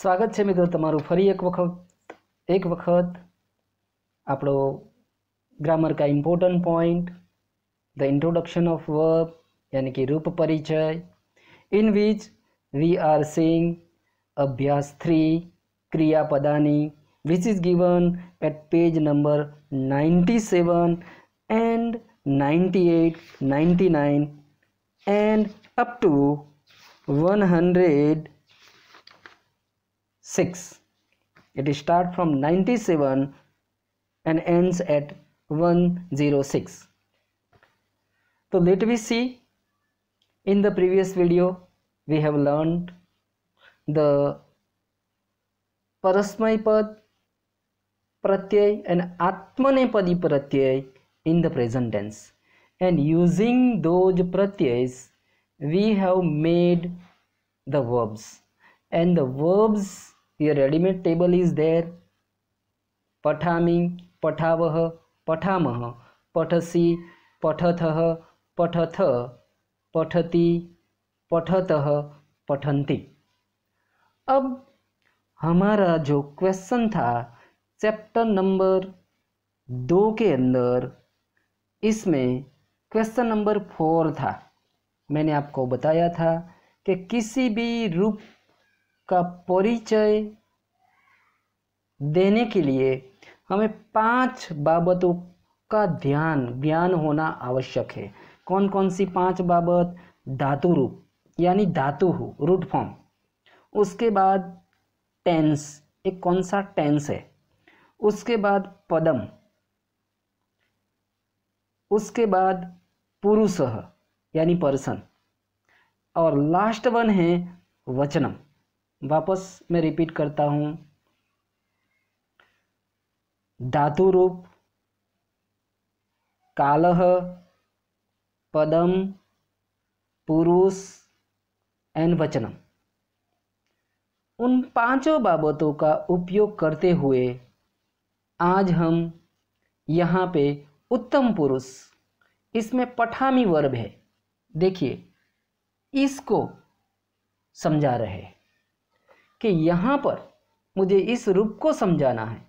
स्वागत है मित्रों तरू फरी एक वक्त एक वक्त आप ग्रामर का important point the introduction of verb यानी कि रूप परिचय इन विच वी आर सींग अभ्यास थ्री क्रियापदा which is given at page number ninety seven and ninety eight ninety nine and up to one hundred 6. It starts from 97 and ends at 106. So let me see. In the previous video, we have learned the parasmaipad, pad, pratyay and atmanepadi pratyay in the present tense. And using those pratyays, we have made the verbs. And the verbs ये readymade table is there पठामी पठावह पठामह पठसी पठथ पठथ पठती पठत पठंती अब हमारा जो क्वेश्चन था चैप्टर नंबर दो के अंदर इसमें क्वेश्चन नंबर फोर था मैंने आपको बताया था कि किसी भी रूप का परिचय देने के लिए हमें पांच बाबतों का ध्यान ज्ञान होना आवश्यक है कौन कौन सी पांच बाबत धातु रूप यानी धातु हो रूट फॉर्म उसके बाद टेंस एक कौन सा टेंस है उसके बाद पदम उसके बाद पुरुष यानी पर्सन और लास्ट वन है वचनम वापस मैं रिपीट करता हूँ धातु रूप कालह पदम पुरुष एंड वचनम उन पांचों बाबतों का उपयोग करते हुए आज हम यहाँ पे उत्तम पुरुष इसमें पठामी वर्ब है देखिए इसको समझा रहे कि यहाँ पर मुझे इस रूप को समझाना है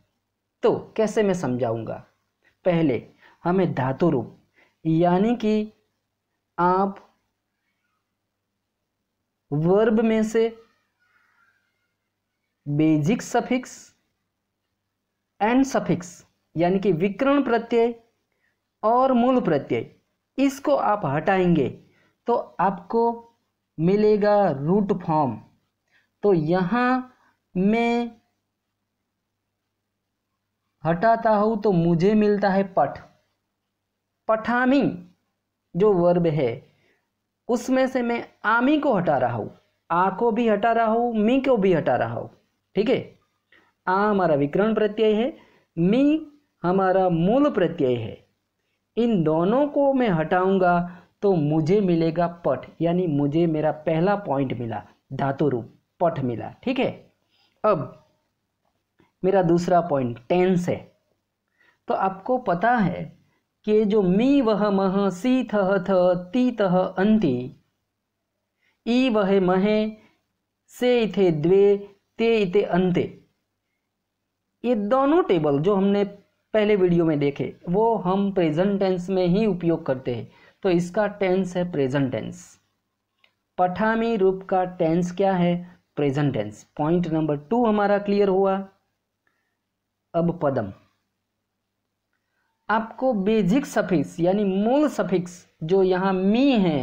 तो कैसे मैं समझाऊंगा पहले हमें धातु रूप यानी कि आप वर्ब में से बेजिक सफिक्स एंड सफिक्स यानी कि विकरण प्रत्यय और मूल प्रत्यय इसको आप हटाएंगे तो आपको मिलेगा रूट फॉर्म तो यहाँ मैं हटाता हूँ तो मुझे मिलता है पठ पठामी जो वर्ब है उसमें से मैं आमी को हटा रहा हूँ आ को भी हटा रहा हूँ मी को भी हटा रहा हूँ ठीक है आ हमारा विकरण प्रत्यय है मी हमारा मूल प्रत्यय है इन दोनों को मैं हटाऊंगा तो मुझे मिलेगा पठ यानी मुझे मेरा पहला पॉइंट मिला धातु रूप पठ मिला ठीक है अब मेरा दूसरा पॉइंट टेंस है तो आपको पता है कि जो मी वह मह सी थह थ ती तह अंति ई वह महे से इथे द्वे ते इते अंते ये दोनों टेबल जो हमने पहले वीडियो में देखे वो हम प्रेजेंट टेंस में ही उपयोग करते हैं तो इसका टेंस है प्रेजेंट टेंस पठामी रूप का टेंस क्या है present tense point number two हमारा क्लियर हुआ अब पदम आपको बेजिक सफिक्स यानी मूल सफिक्स जो यहाँ मी है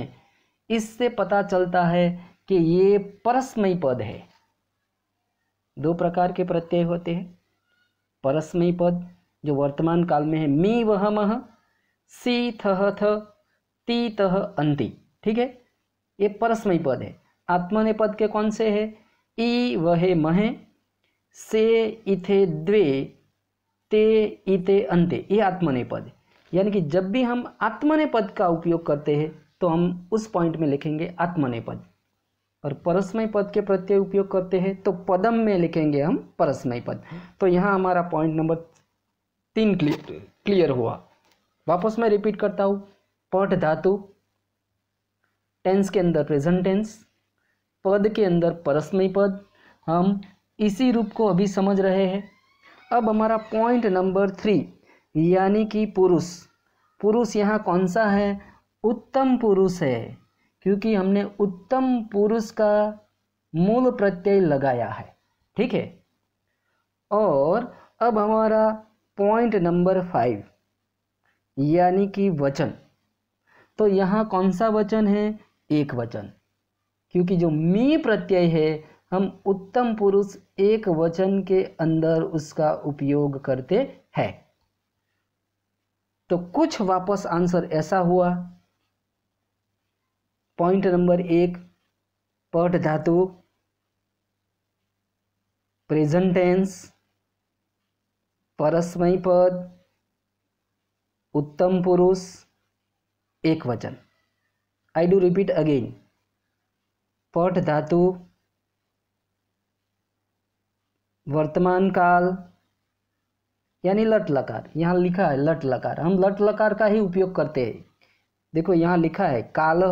इससे पता चलता है कि ये परस्मयी पद है दो प्रकार के प्रत्यय होते हैं परस्मयी पद जो वर्तमान काल में है मी वह मह सी थह थ ती तह अंति ठीक है ये परस्मयी पद है आत्मने पद के कौन से है ई वहे महे से इथे द्वे ते इते अंते ये आत्मनेपद यानी कि जब भी हम आत्मनेपद का उपयोग करते हैं तो हम उस पॉइंट में लिखेंगे आत्मनेपद और परस्मय पद के प्रत्यय उपयोग करते हैं तो पदम में लिखेंगे हम परस्मय पद तो यहाँ हमारा पॉइंट नंबर तीन क्लियर क्लियर हुआ वापस मैं रिपीट करता हूँ पट धातु टेंस के अंदर प्रेजेंट टेंस पद के अंदर परस्मय पद हम इसी रूप को अभी समझ रहे हैं अब हमारा पॉइंट नंबर थ्री यानी कि पुरुष पुरुष यहाँ कौन सा है उत्तम पुरुष है क्योंकि हमने उत्तम पुरुष का मूल प्रत्यय लगाया है ठीक है और अब हमारा पॉइंट नंबर फाइव यानी कि वचन तो यहाँ कौन सा वचन है एक वचन क्योंकि जो मी प्रत्यय है हम उत्तम पुरुष एक वचन के अंदर उसका उपयोग करते हैं तो कुछ वापस आंसर ऐसा हुआ पॉइंट नंबर एक पट धातु प्रेजेंटेंस परस्मय पद उत्तम पुरुष एक वचन आई डू रिपीट अगेन पट धातु वर्तमान काल यानी लट लकार यहाँ लिखा है लट लकार हम लट लकार का ही उपयोग करते हैं देखो यहाँ लिखा है काल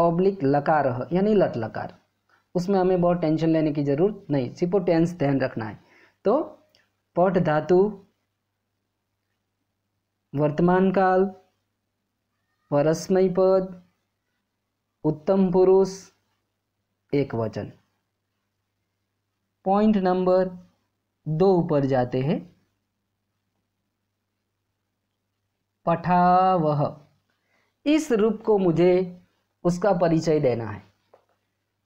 ऑब्लिक लकार यानी लट लकार उसमें हमें बहुत टेंशन लेने की ज़रूरत नहीं सिर्फ टेंस ध्यान रखना है तो पट धातु वर्तमान काल परस्मय पद उत्तम पुरुष एक वचन पॉइंट नंबर दो ऊपर जाते हैं पठावह इस रूप को मुझे उसका परिचय देना है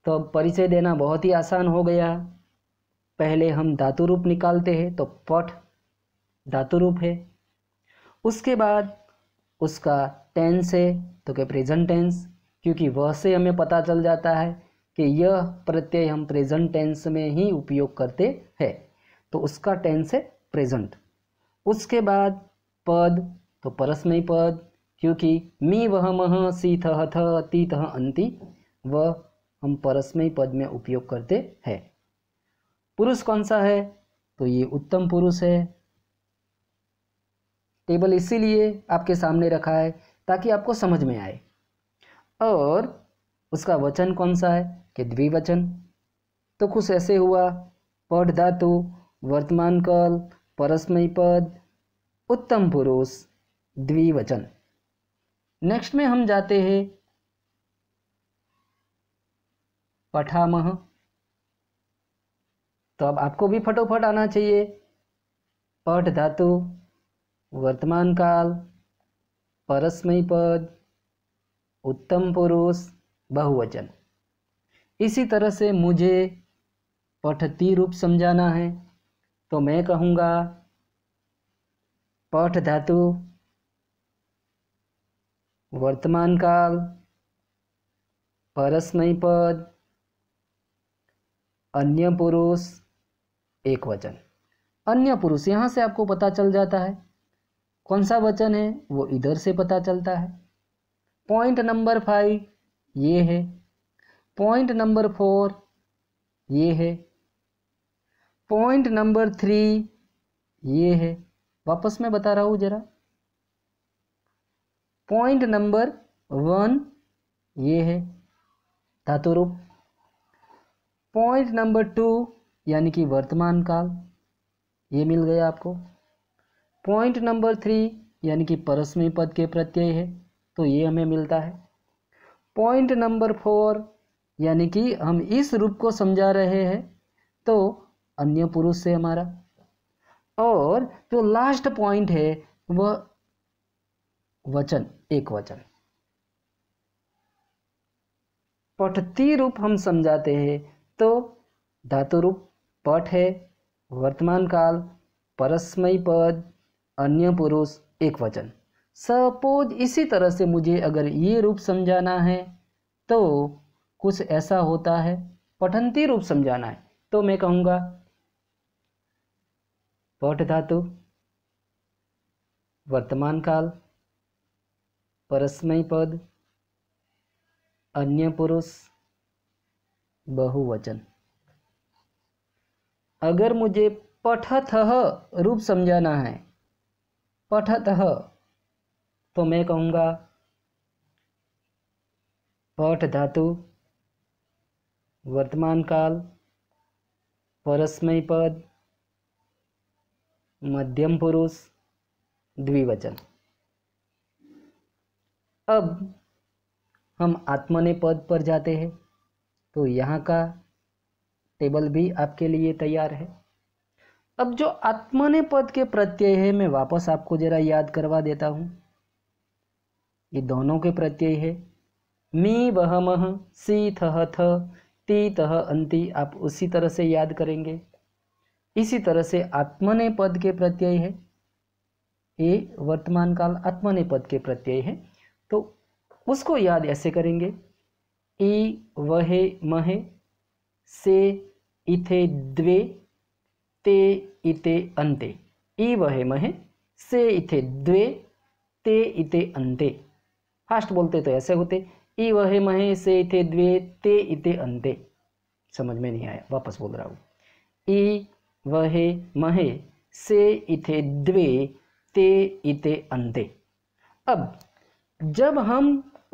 तो अब परिचय देना बहुत ही आसान हो गया पहले हम धातु रूप निकालते हैं तो पठ धातु रूप है उसके बाद उसका टेंस है तो क्या प्रेजेंट टेंस क्योंकि वह से हमें पता चल जाता है कि यह प्रत्यय हम प्रेजेंट टेंस में ही उपयोग करते हैं तो उसका टेंस है प्रेजेंट उसके बाद पद तो परस्मय पद क्योंकि मी वह मह सी थ ती थ अंति वह हम परस्मय पद में उपयोग करते हैं पुरुष कौन सा है तो ये उत्तम पुरुष है टेबल इसीलिए आपके सामने रखा है ताकि आपको समझ में आए और उसका वचन कौन सा है कि द्विवचन तो कुछ ऐसे हुआ पढ़ धातु वर्तमान काल परस्मय पद उत्तम पुरुष द्विवचन नेक्स्ट में हम जाते हैं पठामह तो अब आपको भी फटोफट आना चाहिए पठ धातु वर्तमान काल परस्मय पद उत्तम पुरुष बहुवचन इसी तरह से मुझे पठती रूप समझाना है तो मैं कहूँगा पठ धातु वर्तमान काल परस्मय पद अन्य पुरुष एक वचन अन्य पुरुष यहाँ से आपको पता चल जाता है कौन सा वचन है वो इधर से पता चलता है पॉइंट नंबर फाइव ये है पॉइंट नंबर फोर ये है पॉइंट नंबर थ्री ये है वापस मैं बता रहा हूँ जरा पॉइंट नंबर वन ये है धातु रूप पॉइंट नंबर टू यानी कि वर्तमान काल ये मिल गया आपको पॉइंट नंबर थ्री यानी कि परस्मी पद के प्रत्यय है तो ये हमें मिलता है पॉइंट नंबर फोर यानी कि हम इस रूप को समझा रहे हैं तो अन्य पुरुष से हमारा और जो लास्ट पॉइंट है वह वचन एक वचन पठती रूप हम समझाते हैं तो धातु रूप पठ है वर्तमान काल परस्मय पद अन्य पुरुष एक वचन सपोज इसी तरह से मुझे अगर ये रूप समझाना है तो कुछ ऐसा होता है पठंती रूप समझाना है तो मैं कहूँगा पट धातु वर्तमान काल परस्मय पद अन्य पुरुष बहुवचन अगर मुझे पठतः रूप समझाना है पठतः तो मैं कहूँगा पठ धातु वर्तमान काल परस्मय पद मध्यम पुरुष द्विवचन अब हम आत्मने पद पर जाते हैं तो यहाँ का टेबल भी आपके लिए तैयार है अब जो आत्मने पद के प्रत्यय है मैं वापस आपको जरा याद करवा देता हूँ ये दोनों के प्रत्यय है मी वह मह सी थह थ ती तह अंति आप उसी तरह से याद करेंगे इसी तरह से आत्मने पद के प्रत्यय है ये वर्तमान काल आत्मने पद के प्रत्यय है तो उसको याद ऐसे करेंगे ई वहे महे से इथे द्वे ते इते अंते ई वहे महे से इथे द्वे ते इते अंते फास्ट बोलते तो ऐसे होते ई वहे महे से इथे द्वे ते इते अंते समझ में नहीं आया वापस बोल रहा हूँ ई वहे महे से इथे द्वे ते इते अंधे अब जब हम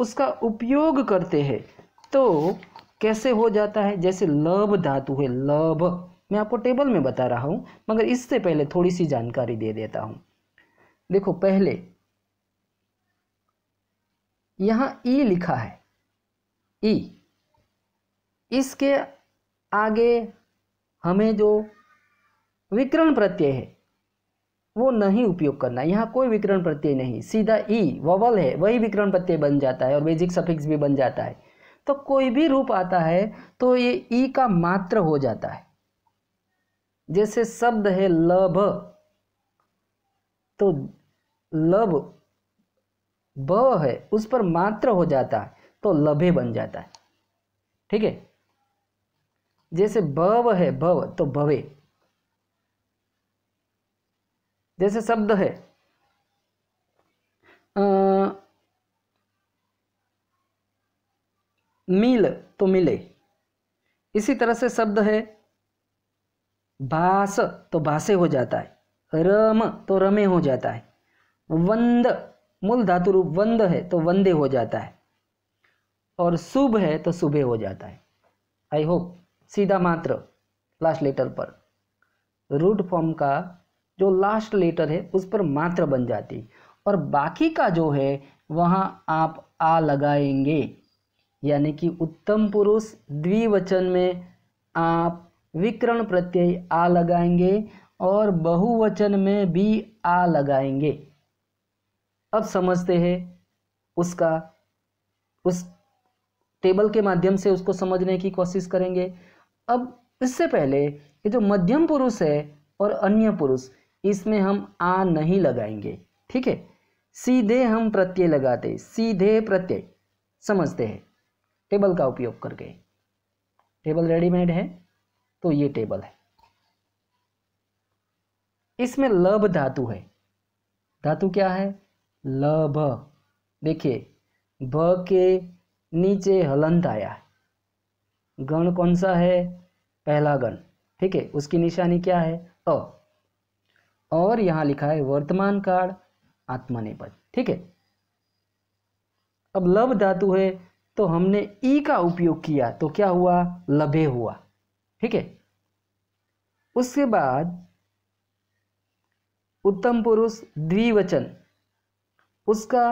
उसका उपयोग करते हैं तो कैसे हो जाता है जैसे लभ धातु है लभ मैं आपको टेबल में बता रहा हूँ मगर इससे पहले थोड़ी सी जानकारी दे देता हूँ देखो पहले यहाँ ई लिखा है ई इसके आगे हमें जो विकरण प्रत्यय है वो नहीं उपयोग करना यहाँ कोई विकरण प्रत्यय नहीं सीधा ई e, ववल है वही विकरण प्रत्यय बन जाता है और बेजिक सफिक्स भी बन जाता है तो कोई भी रूप आता है तो ये ई e का मात्र हो जाता है जैसे शब्द है लभ तो लभ ब है उस पर मात्र हो जाता है तो लभे बन जाता है ठीक है जैसे भव है भव तो भवे जैसे शब्द है आ, मिल तो मिले इसी तरह से शब्द है भास तो भाषे हो जाता है रम तो रमे हो जाता है वंद मूल धातु रूप वंद है तो वंदे हो जाता है और शुभ है तो सुबह हो जाता है आई होप सीधा मात्र लास्ट लेटर पर रूट फॉर्म का जो लास्ट लेटर है उस पर मात्र बन जाती और बाकी का जो है वहाँ आप आ लगाएंगे यानी कि उत्तम पुरुष द्विवचन में आप विकरण प्रत्यय आ लगाएंगे और बहुवचन में भी आ लगाएंगे अब समझते हैं उसका उस टेबल के माध्यम से उसको समझने की कोशिश करेंगे अब इससे पहले ये जो मध्यम पुरुष है और अन्य पुरुष इसमें हम आ नहीं लगाएंगे ठीक है सीधे हम प्रत्यय लगाते सीधे प्रत्यय समझते हैं टेबल का उपयोग करके टेबल रेडीमेड है तो ये टेबल है इसमें लभ धातु है धातु क्या है लभ देखिए भ के नीचे हलंत आया है गण कौन सा है पहला गण ठीक है उसकी निशानी क्या है अ और यहां लिखा है वर्तमान काल आत्मनिपद ठीक है अब लब धातु है तो हमने ई का उपयोग किया तो क्या हुआ लभे हुआ ठीक है उसके बाद उत्तम पुरुष द्विवचन उसका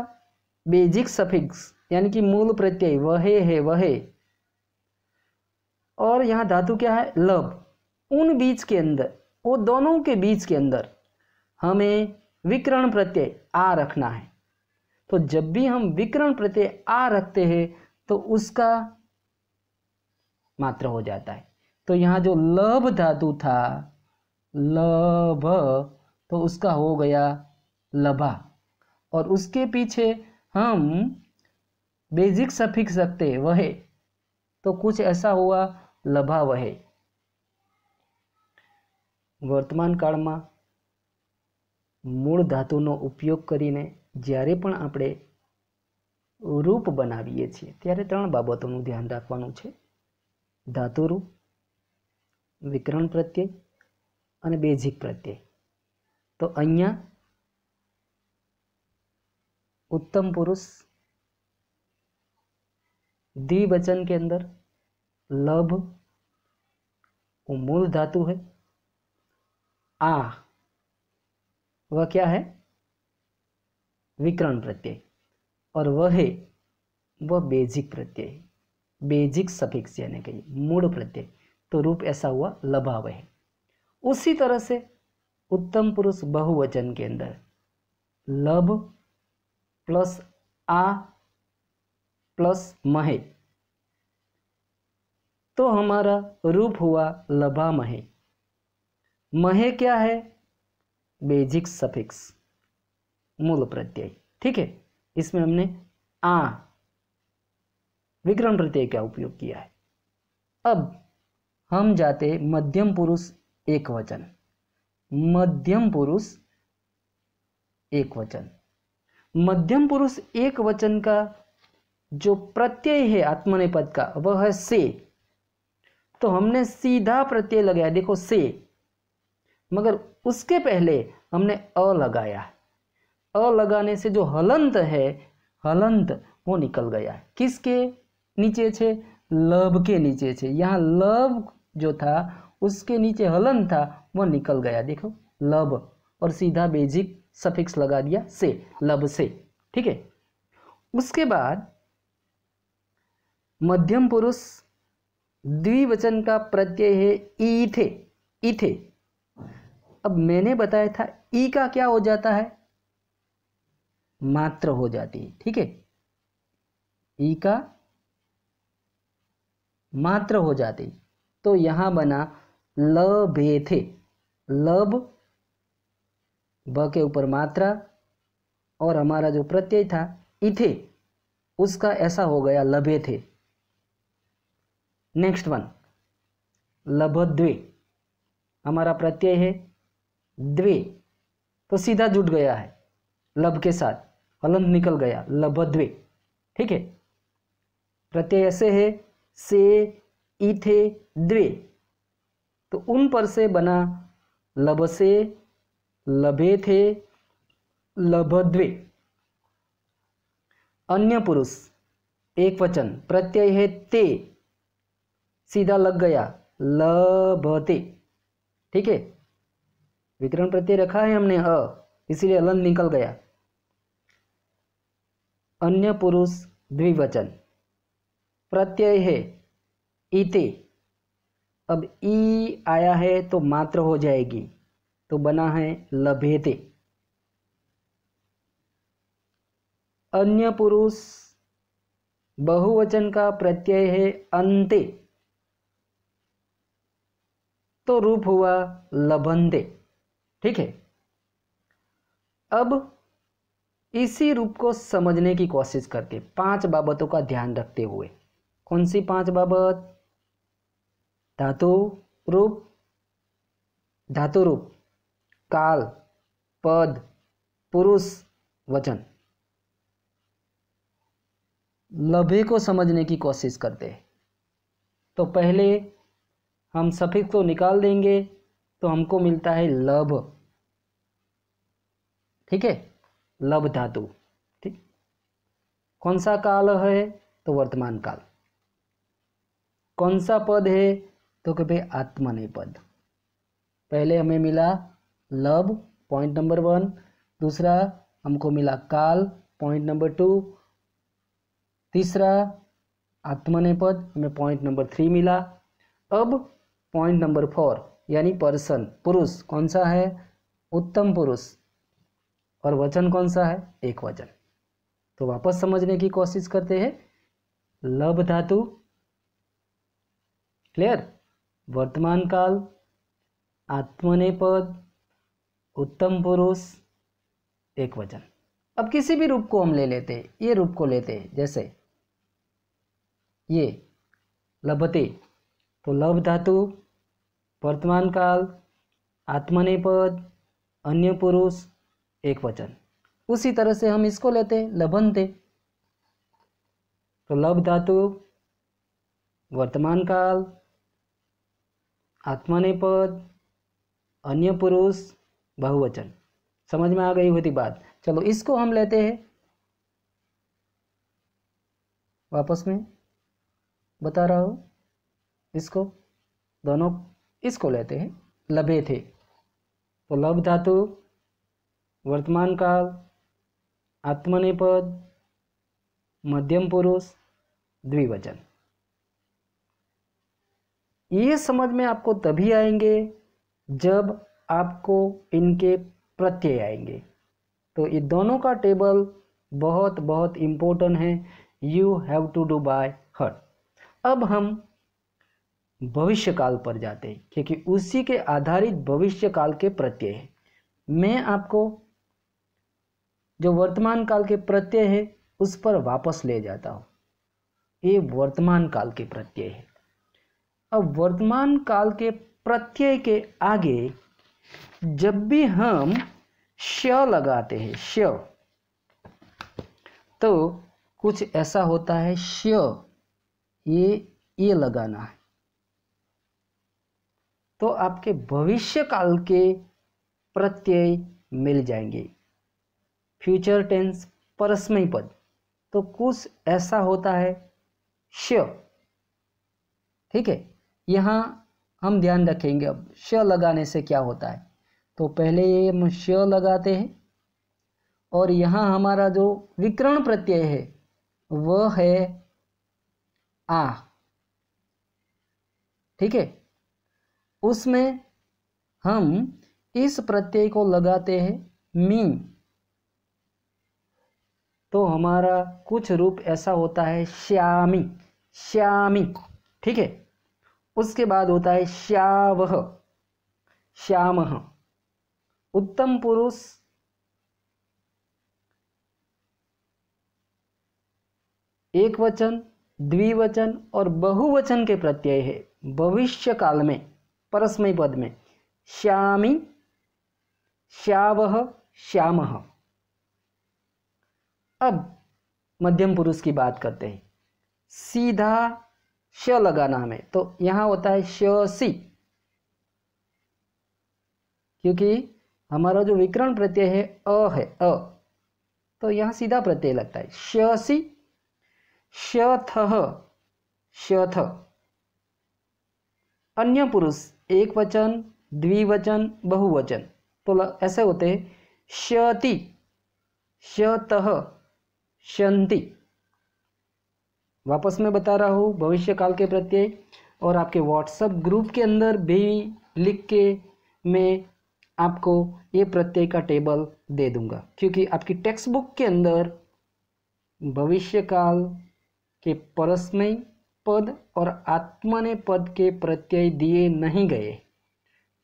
बेजिक सफिक्स यानी कि मूल प्रत्यय वह है वह और यहां धातु क्या है लब उन बीच के अंदर वो दोनों के बीच के अंदर हमें विकरण प्रत्यय आ रखना है तो जब भी हम विकरण प्रत्यय आ रखते हैं तो उसका मात्र हो जाता है तो यहाँ जो लभ धातु था लभ तो उसका हो गया लभा और उसके पीछे हम बेजिक सफिक सकते वह तो कुछ ऐसा हुआ लभा वह वर्तमान काल में મૂળ ધાતુનો ઉપયોગ કરીને જ્યારે પણ આપણે રૂપ બનાવીએ છીએ ત્યારે ત્રણ બાબતોનું ધ્યાન રાખવાનું છે ધાતુરૂપ વિકરણ પ્રત્યય અને બેઝિક પ્રત્યય તો અહીંયા ઉત્તમ પુરુષ દ્વિવચન કે અંદર લભ મૂળ ધાતુ હોય આ वह क्या है विकरण प्रत्यय और वह है वह बेजिक प्रत्यय बेजिक सफिक्स यानी कि मूल प्रत्यय तो रूप ऐसा हुआ लभाव है उसी तरह से उत्तम पुरुष बहुवचन के अंदर लभ प्लस आ प्लस महे तो हमारा रूप हुआ लभा महे महे क्या है बेजिक सफिक्स मूल प्रत्यय ठीक है इसमें हमने आ विक्रम प्रत्यय का उपयोग किया है अब हम जाते मध्यम पुरुष एक वचन मध्यम पुरुष एक वचन मध्यम पुरुष एक वचन का जो प्रत्यय है आत्मनेपद का वह है से तो हमने सीधा प्रत्यय लगाया देखो से मगर उसके पहले हमने अ लगाया है अ लगाने से जो हलंत है हलंत वो निकल गया है किसके नीचे छे लब के नीचे छे यहाँ लब जो था उसके नीचे हलन था वो निकल गया देखो लब और सीधा बेजिक सफिक्स लगा दिया से लब से ठीक है उसके बाद मध्यम पुरुष द्विवचन का प्रत्यय है इथे इथे अब मैंने बताया था ई का क्या हो जाता है मात्र हो जाती है ठीक है ई का मात्र हो जाती तो यहां बना लभे थे लब ब के ऊपर मात्रा और हमारा जो प्रत्यय था इथे उसका ऐसा हो गया लभे थे नेक्स्ट वन लभद्वे हमारा प्रत्यय है द्वे तो सीधा जुट गया है लब के साथ हलंत निकल गया लभ द्वे ठीक है प्रत्यय ऐसे है से इथे द्वे तो उन पर से बना लब से लभे थे लभद्वे अन्य पुरुष एक वचन प्रत्यय है ते सीधा लग गया लभते ठीक है विकरण प्रत्यय रखा है हमने अ इसीलिए अलंत निकल गया अन्य पुरुष द्विवचन प्रत्यय है इते अब ई आया है तो मात्र हो जाएगी तो बना है लभेते अन्य पुरुष बहुवचन का प्रत्यय है अंते तो रूप हुआ लभंते ठीक है अब इसी रूप को समझने की कोशिश करके पांच बाबतों का ध्यान रखते हुए कौन सी पांच बाबत धातु रूप धातु रूप काल पद पुरुष वचन लभे को समझने की कोशिश करते हैं तो पहले हम सफिक्स को निकाल देंगे तो हमको मिलता है लभ ठीक है लभ धातु ठीक कौन सा काल है तो वर्तमान काल कौन सा पद है तो कह भाई आत्मने पद पहले हमें मिला लभ पॉइंट नंबर वन दूसरा हमको मिला काल पॉइंट नंबर टू तीसरा आत्मने पद हमें पॉइंट नंबर थ्री मिला अब पॉइंट नंबर फोर यानी पर्सन पुरुष कौन सा है उत्तम पुरुष और वचन कौन सा है एक वचन तो वापस समझने की कोशिश करते हैं लभ धातु क्लियर वर्तमान काल आत्मनेपद उत्तम पुरुष एक वचन अब किसी भी रूप को हम ले लेते हैं ये रूप को लेते हैं जैसे ये लभते तो लभ धातु वर्तमान काल आत्मनेपद अन्य पुरुष एक वचन उसी तरह से हम इसको लेते हैं लभनते तो लभ धातु वर्तमान काल आत्मनेपद अन्य पुरुष बहुवचन समझ में आ गई होती बात चलो इसको हम लेते हैं वापस में बता रहा हूँ इसको दोनों इसको लेते हैं लभे थे तो लभ धातु वर्तमान काल आत्मनिपद मध्यम पुरुष द्विवचन ये समझ में आपको तभी आएंगे जब आपको इनके प्रत्यय आएंगे तो ये दोनों का टेबल बहुत बहुत इम्पोर्टेंट है you have to do by heart अब हम भविष्य काल पर जाते हैं क्योंकि उसी के आधारित भविष्य काल के प्रत्यय है मैं आपको जो वर्तमान काल के प्रत्यय है उस पर वापस ले जाता हूँ ये वर्तमान काल के प्रत्यय है अब वर्तमान काल के प्रत्यय के आगे जब भी हम श लगाते हैं श तो कुछ ऐसा होता है श ये ये लगाना है तो आपके भविष्य काल के प्रत्यय मिल जाएंगे फ्यूचर टेंस परस्मय पद तो कुछ ऐसा होता है श्य ठीक है यहाँ हम ध्यान रखेंगे अब श्य लगाने से क्या होता है तो पहले ये हम श्य लगाते हैं और यहाँ हमारा जो विकरण प्रत्यय है वह है आ ठीक है उसमें हम इस प्रत्यय को लगाते हैं मी तो हमारा कुछ रूप ऐसा होता है श्यामी श्यामी ठीक है उसके बाद होता है श्याव श्याम उत्तम पुरुष एक वचन द्विवचन और बहुवचन के प्रत्यय है भविष्य काल में परस्मय पद में श्यामी श्याव श्याम अब मध्यम पुरुष की बात करते हैं सीधा श लगाना हमें तो यहां होता है शी क्योंकि हमारा जो विकरण प्रत्यय है अ है अ तो यहां सीधा प्रत्यय लगता है श्योसी श्यथ श्यथ अन्य पुरुष एक वचन द्विवचन बहुवचन तो ऐसे होते शति शत शि वापस मैं बता रहा हूँ भविष्य काल के प्रत्यय और आपके व्हाट्सएप ग्रुप के अंदर भी लिख के मैं आपको ये प्रत्यय का टेबल दे दूंगा क्योंकि आपकी टेक्स्ट बुक के अंदर भविष्य काल के परस में पद और आत्मने पद के प्रत्यय दिए नहीं गए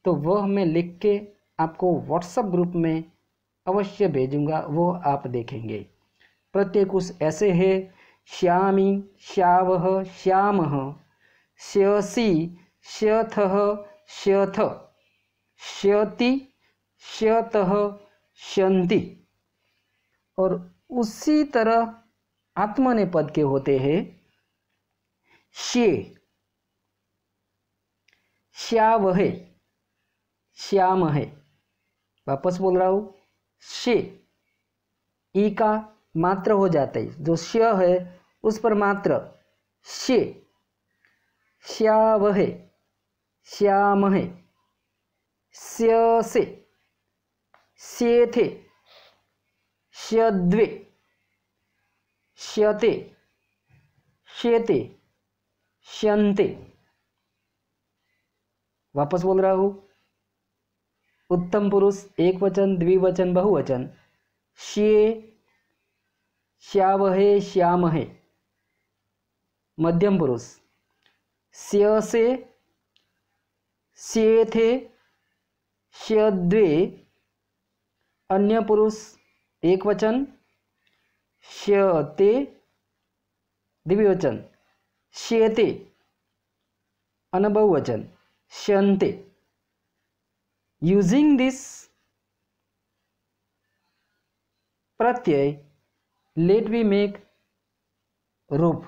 तो वह मैं लिख के आपको व्हाट्सएप ग्रुप में अवश्य भेजूंगा वो आप देखेंगे प्रत्यय कुछ ऐसे है श्यामी श्याव श्याम श्यसी श्यथ श्यथ श्यति श्यत शंति और उसी तरह आत्मने पद के होते हैं शे श्याव है श्याम है वापस बोल रहा हूँ शे ई का मात्र हो जाता है जो श्य है उस पर मात्र शे श्याव है श्याम है श्य से श्ये थे श्यद्वे श्यते श्यते पश्यन्ते वापस बोल रहा हूं उत्तम पुरुष एक वचन द्विवचन बहुवचन श्ये श्यावहे श्यामहे मध्यम पुरुष श्यसे श्येथे श्यद्वे अन्य पुरुष एक वचन श्यते द्विवचन श्येते अनुभव वचन शंते यूजिंग दिस प्रत्यय लेट we मेक रूप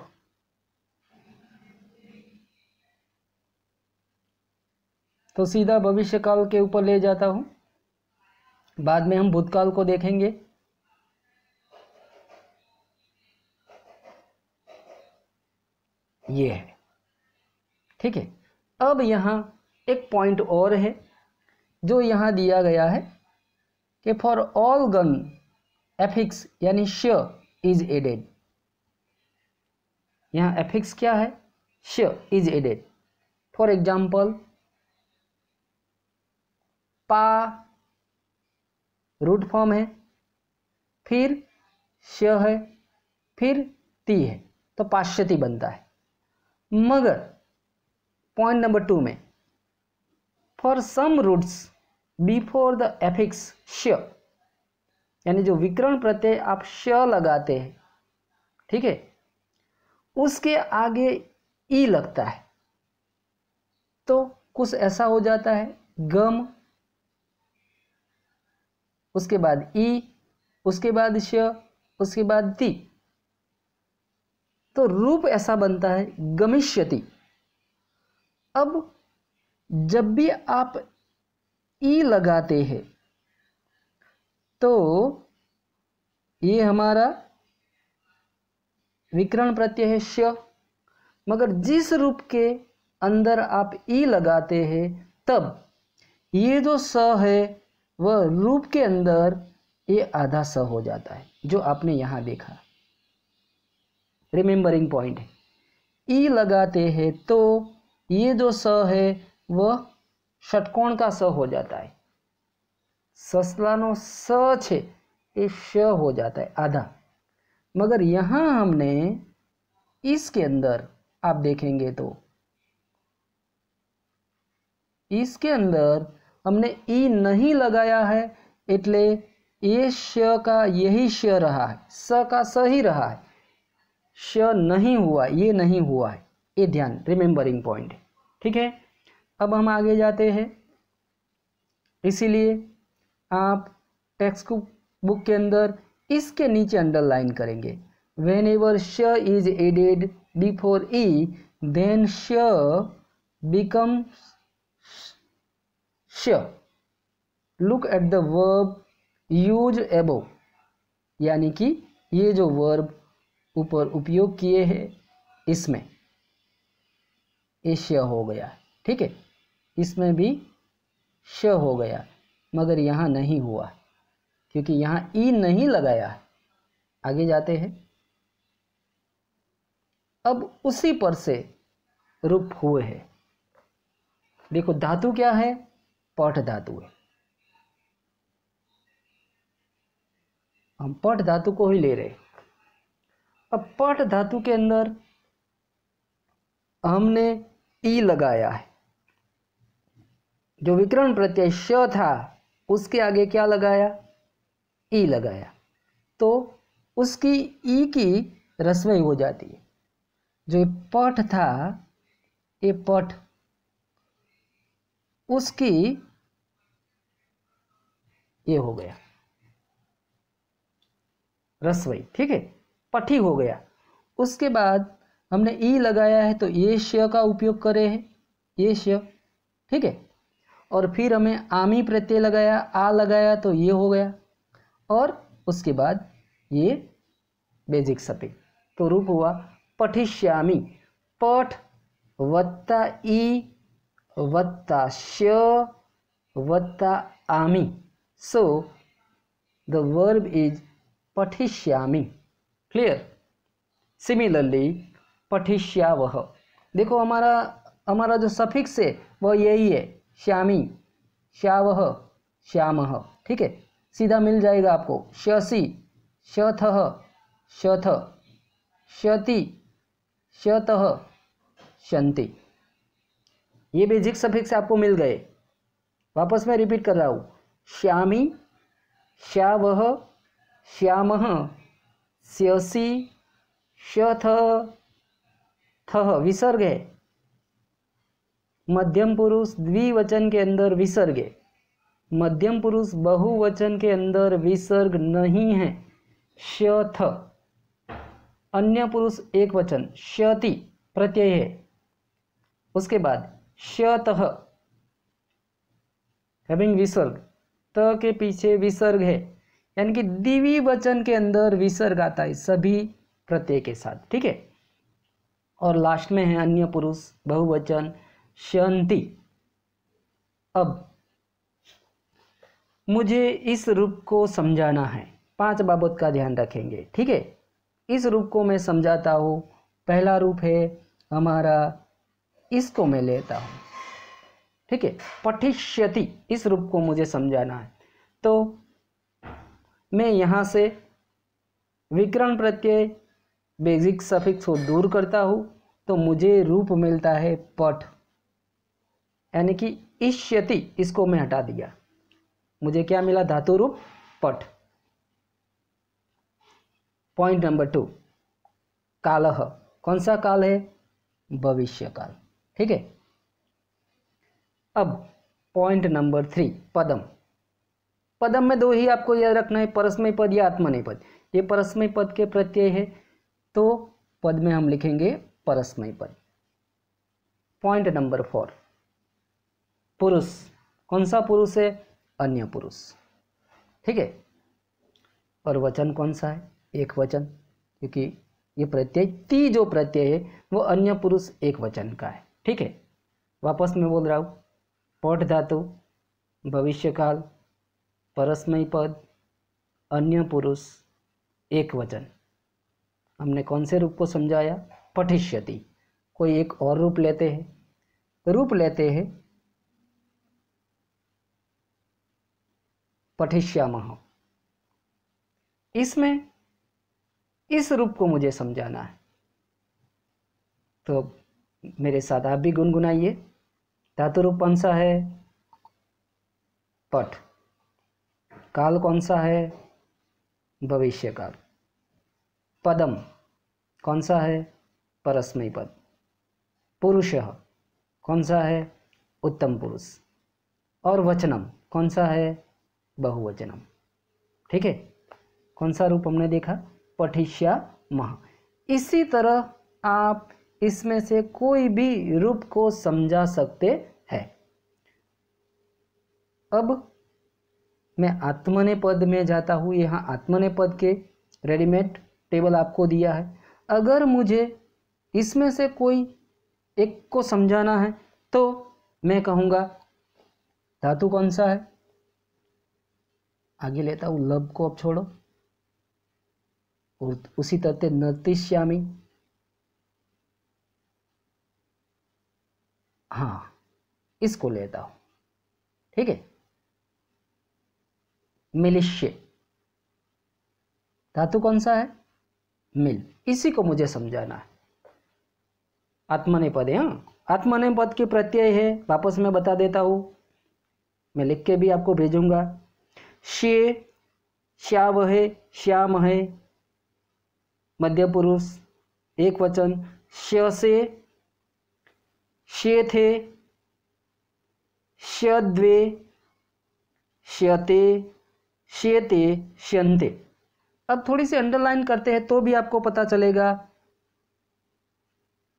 तो सीधा भविष्य काल के ऊपर ले जाता हूं बाद में हम भूतकाल को देखेंगे ये है ठीक है अब यहाँ एक पॉइंट और है जो यहाँ दिया गया है कि फॉर ऑल गन एफिक्स यानी श इज एडेड यहाँ एफिक्स क्या है श इज एडेड फॉर एग्जाम्पल पा रूट फॉर्म है फिर श्य है फिर ती है तो पाश्यती बनता है मगर पॉइंट नंबर टू में for some roots before the affix श्य यानी जो विकरण प्रत्यय आप श्य लगाते हैं ठीक है उसके आगे ई e लगता है तो कुछ ऐसा हो जाता है गम उसके बाद ई e, उसके बाद श उसके बाद ती तो रूप ऐसा बनता है गमिष्यति अब जब भी आप ई लगाते हैं तो ये हमारा विकरण प्रत्यय है श्य मगर जिस रूप के अंदर आप ई लगाते हैं तब ये जो स है वह रूप के अंदर ये आधा स हो जाता है जो आपने यहाँ देखा रिमेंबरिंग पॉइंट है ई लगाते हैं तो ये जो स है वह षटकोण का स हो जाता है नो स छे ये श हो जाता है आधा मगर यहाँ हमने इसके अंदर आप देखेंगे तो इसके अंदर हमने ई नहीं लगाया है એટલે ये श का यही श रहा है स का स ही रहा है श नहीं हुआ ये नहीं हुआ है ये ध्यान रिमेंबरिंग पॉइंट ठीक है अब हम आगे जाते हैं इसीलिए आप टेक्स्ट बुक के अंदर इसके नीचे अंडरलाइन करेंगे वेन एवर श इज एडेड बिफोर ई देन श बिकम श look at the verb use above यानी कि ये जो वर्ब ऊपर उपयोग किए हैं इसमें एशिया हो गया ठीक है इसमें भी श हो गया मगर यहाँ नहीं हुआ क्योंकि यहाँ ई नहीं लगाया आगे जाते हैं अब उसी पर से रूप हुए है देखो धातु क्या है पठ धातु है हम पठ धातु को ही ले रहे अब पठ धातु के अंदर हमने ई लगाया है जो विकरण प्रत्यय श था उसके आगे क्या लगाया ई लगाया तो उसकी ई की रस्में हो जाती है जो पठ था ये पठ उसकी ये हो गया रसवई ठीक है पठी हो गया उसके बाद हमने ई लगाया है तो ये श्य का उपयोग करे है ये श्य ठीक है और फिर हमें आमी प्रत्यय लगाया आ लगाया तो ये हो गया और उसके बाद ये बेजिक सपे तो रूप हुआ पठिश्यामी पठ वत्ता ई वत्ता श्य वत्ता आमी so the verb is patishyami clear similarly पठिष्या वह देखो हमारा हमारा जो सफिक्स है वह यही है श्यामी श्यावह श्याम ठीक है सीधा मिल जाएगा आपको शसी शथ शथ शति शत शंति ये बेजिक सफिक्स आपको मिल गए वापस मैं रिपीट कर रहा हूँ श्यामी श्यावह श्याम श्यसी शथ थह विसर्ग है मध्यम पुरुष द्विवचन के अंदर विसर्ग है मध्यम पुरुष बहुवचन के अंदर विसर्ग नहीं है थ अन्य पुरुष एक वचन श्यति प्रत्यय है उसके बाद श्यतः हैविंग विसर्ग त के पीछे विसर्ग है यानी कि दिवी वचन के अंदर विसर्ग आता है सभी प्रत्यय के साथ ठीक है और लास्ट में है अन्य पुरुष बहुवचन शांति अब मुझे इस रूप को समझाना है पांच बाबत का ध्यान रखेंगे ठीक है इस रूप को मैं समझाता हूँ पहला रूप है हमारा इसको मैं लेता हूँ ठीक है पठिष्यति इस रूप को मुझे समझाना है तो मैं यहाँ से विकरण प्रत्यय बेसिक सफिक्स को दूर करता हूँ तो मुझे रूप मिलता है पट यानी कि इश्यति इसको मैं हटा दिया मुझे क्या मिला धातु रूप पट पॉइंट नंबर टू काल कौन सा काल है भविष्य काल ठीक है अब पॉइंट नंबर थ्री पदम पदम में दो ही आपको याद रखना है परस्मय पद या आत्मनिपद ये परस्मय पद के प्रत्यय है तो पद में हम लिखेंगे परस्मय पद पॉइंट नंबर फोर पुरुष कौन सा पुरुष है अन्य पुरुष ठीक है और वचन कौन सा है एक वचन क्योंकि ये प्रत्यय ती जो प्रत्यय है वो अन्य पुरुष एक वचन का है ठीक है वापस मैं बोल रहा हूँ पौट धातु भविष्यकाल परस्मय पद अन्य पुरुष एक वचन हमने कौन से रूप को समझाया पठिष्यति कोई एक और रूप लेते हैं रूप लेते हैं पठिष्यामह इसमें इस रूप को मुझे समझाना है तो मेरे साथ आप भी गुनगुनाइए धातु रूप कौन सा है पठ काल कौन सा है भविष्य काल पदम कौन सा है परस्मय पद पुरुष कौन सा है उत्तम पुरुष और वचनम कौन सा है बहुवचनम ठीक है कौन सा रूप हमने देखा पठिष्या मह इसी तरह आप इसमें से कोई भी रूप को समझा सकते हैं अब मैं आत्मने पद में जाता हूँ यहाँ आत्मने पद के रेडीमेड टेबल आपको दिया है अगर मुझे इसमें से कोई एक को समझाना है तो मैं कहूँगा धातु कौन सा है आगे लेता हूँ लब को अब छोड़ो और उसी तरह नतिश्यामी हाँ इसको लेता हूँ ठीक है मिलिश्य धातु कौन सा है मिल इसी को मुझे समझाना है आत्मने पद है हाँ? आत्मने पद के प्रत्यय है वापस मैं बता देता हूँ मैं लिख के भी आपको भेजूंगा शे श्याव है श्याम है मध्य पुरुष एक वचन श्य से श्य थे श्यद्वे श्यते श्यते श्यंते अब थोड़ी सी अंडरलाइन करते हैं तो भी आपको पता चलेगा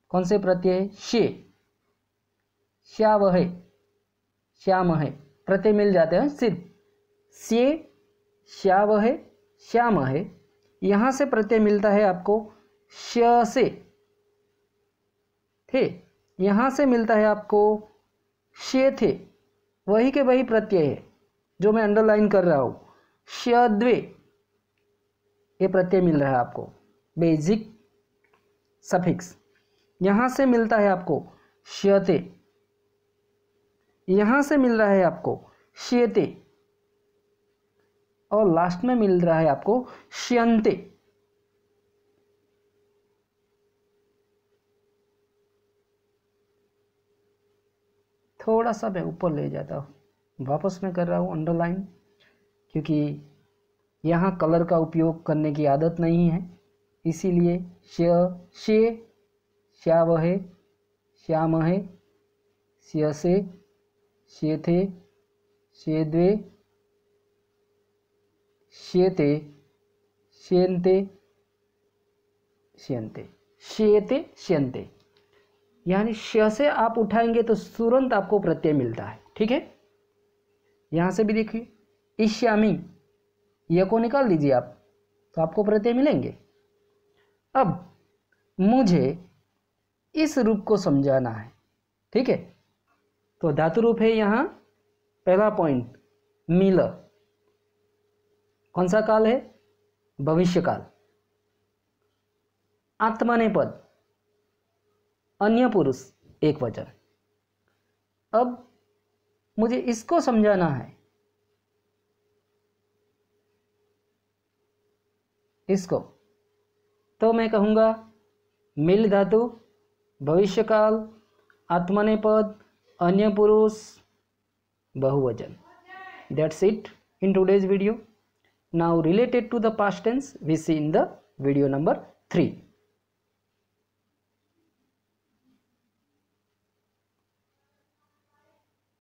कौन से प्रत्यय शे श्याव है श्याम है प्रत्यय मिल जाते हैं सिर्फ से श्याव है श्याम है यहां से प्रत्यय मिलता है आपको श से थे यहां से मिलता है आपको शे थे वही के वही प्रत्यय है जो मैं अंडरलाइन कर रहा हूं श्य द्वे ये प्रत्यय मिल रहा है आपको बेजिक सफिक्स यहाँ से मिलता है आपको श्यते यहाँ से मिल रहा है आपको श्यते और लास्ट में मिल रहा है आपको श्यंते थोड़ा सा मैं ऊपर ले जाता हूँ वापस मैं कर रहा हूँ अंडरलाइन क्योंकि यहाँ कलर का उपयोग करने की आदत नहीं है इसीलिए श्य शे श्यावहे श्यामहे श्यसे श्यथे श्यद्वे श्यते श्यंते शे ते श्यंते यानी श से आप उठाएंगे तो तुरंत आपको प्रत्यय मिलता है ठीक है यहाँ से भी देखिए ईश्यामी ये को निकाल दीजिए आप तो आपको प्रत्यय मिलेंगे अब मुझे इस रूप को समझाना है ठीक है तो धातु रूप है यहाँ पहला पॉइंट मिल कौन सा काल है भविष्य काल ने पद अन्य पुरुष एक वचन अब मुझे इसको समझाना है इसको तो मैं कहूँगा मिल धातु भविष्यकाल आत्मनेपद अन्य पुरुष बहुवचन that's it in today's video now related to the past tense we see in the video number three